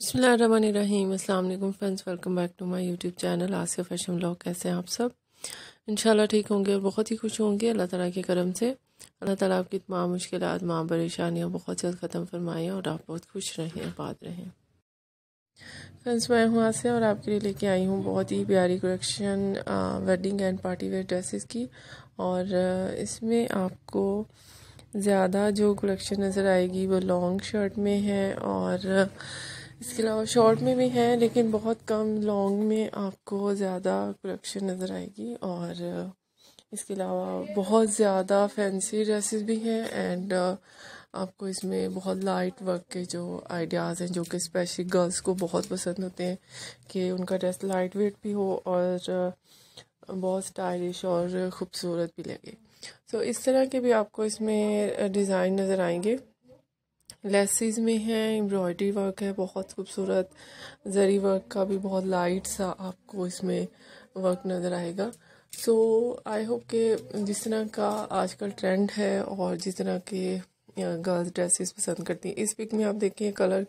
बसमीम अल्लाम friends welcome back to my YouTube channel Asiya fashion blog कैसे हैं आप सब इंशाल्लाह ठीक होंगे और बहुत ही खुश होंगे अल्लाह ताला के करम से अल्लाह ताला आपकी तमाम मुश्किल तमाम परेशानियाँ बहुत जल्द ख़त्म फरमाएँ और आप बहुत खुश रहें आबाद रहें फ्रेंड्स मैं हूँ आसिया और आपके लिए लेके आई हूँ बहुत ही प्यारी collection wedding and party wear dresses की और इसमें आपको ज़्यादा जो कलेक्शन नज़र आएगी वो लॉन्ग शर्ट में है और इसके अलावा शॉर्ट में भी हैं लेकिन बहुत कम लॉन्ग में आपको ज़्यादा कलेक्शन नज़र आएगी और इसके अलावा बहुत ज़्यादा फैंसी ड्रेसेस भी हैं एंड आपको इसमें बहुत लाइट वर्क के जो आइडियाज़ हैं जो कि स्पेशली गर्ल्स को बहुत पसंद होते हैं कि उनका ड्रेस लाइट वेट भी हो और बहुत स्टाइलिश और ख़ूबसूरत भी लगे सो so, इस तरह के भी आपको इसमें डिज़ाइन नज़र आएंगे लेसिस में है एम्ब्रॉयडरी वर्क है बहुत खूबसूरत जरी वर्क का भी बहुत लाइट सा आपको इसमें वर्क नज़र आएगा सो आई होप के जिस तरह का आजकल ट्रेंड है और जिस तरह के गर्ल्स ड्रेसेस पसंद करती हैं इस पिक में आप देखें कलर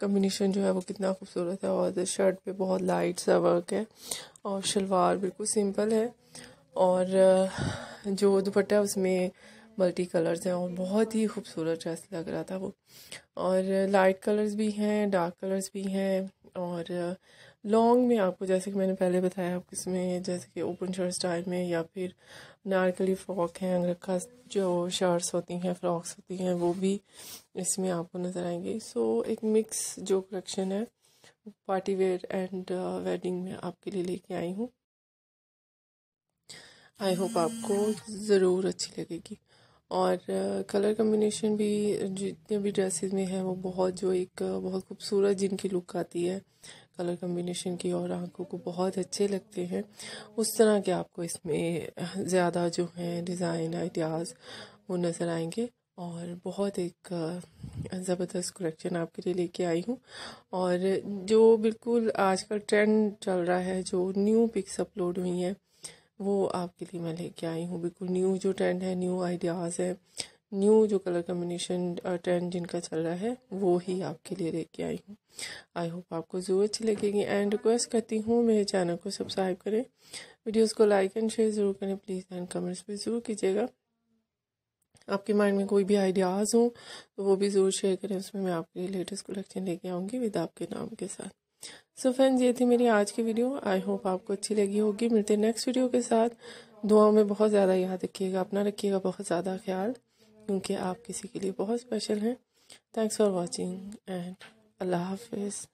कम्बिनेशन जो है वो कितना खूबसूरत है और शर्ट पे बहुत लाइट सा वर्क है और शलवार बिल्कुल सिंपल है और जो दुपट्टा उसमें मल्टी कलर्स हैं और बहुत ही खूबसूरत ड्रेस लग रहा था वो और लाइट कलर्स भी हैं डार्क कलर्स भी हैं और लॉन्ग में आपको जैसे कि मैंने पहले बताया आपको इसमें जैसे कि ओपन शर्ट स्टाइल में या फिर नारकली फ्रॉक हैं अंगरखा जो शर्ट्स होती हैं फ्रॉक्स होती हैं वो भी इसमें आपको नज़र आएंगी सो so, एक मिक्स जो कलेक्शन है पार्टी वेयर एंड वेडिंग में आपके लिए लेके आई हूँ आई होप आपको ज़रूर अच्छी लगेगी और कलर कम्बिनेशन भी जितने भी ड्रेसेस में है वो बहुत जो एक बहुत खूबसूरत जिनकी लुक आती है कलर कम्बिनेशन की और आंखों को बहुत अच्छे लगते हैं उस तरह के आपको इसमें ज़्यादा जो हैं डिज़ाइन आइडियाज़ वो नज़र आएंगे और बहुत एक ज़बरदस्त कलेक्शन आपके लिए लेके आई हूँ और जो बिल्कुल आज का ट्रेंड चल रहा है जो न्यू पिक्स अपलोड हुई हैं वो आपके लिए मैं लेके आई हूँ बिल्कुल न्यू जो ट्रेंड है न्यू आइडियाज़ है न्यू जो कलर कम्बिनेशन ट्रेंड जिनका चल रहा है वो ही आपके लिए लेके आई हूँ आई होप आपको ज़रूर अच्छी लगेगी एंड रिक्वेस्ट करती हूँ मेरे चैनल को सब्सक्राइब करें वीडियोस को लाइक एंड शेयर ज़रूर करें प्लीज़ एंड कमेंट्स भी ज़रूर कीजिएगा आपके माइंड में कोई भी आइडियाज़ हो तो वो भी ज़रूर शेयर करें उसमें मैं आपके लिए लेटेस्ट कलेक्शन लेके आऊँगी विद आपके नाम के साथ सो फ्रेंड्स ये थी मेरी आज की वीडियो आई होप आपको अच्छी लगी होगी मिलते हैं नेक्स्ट वीडियो के साथ दुआओं में बहुत ज़्यादा याद रखिएगा अपना रखिएगा बहुत ज़्यादा ख्याल क्योंकि आप किसी के लिए बहुत स्पेशल हैं थैंक्स फॉर वॉचिंग एंड अल्लाह हाफिज़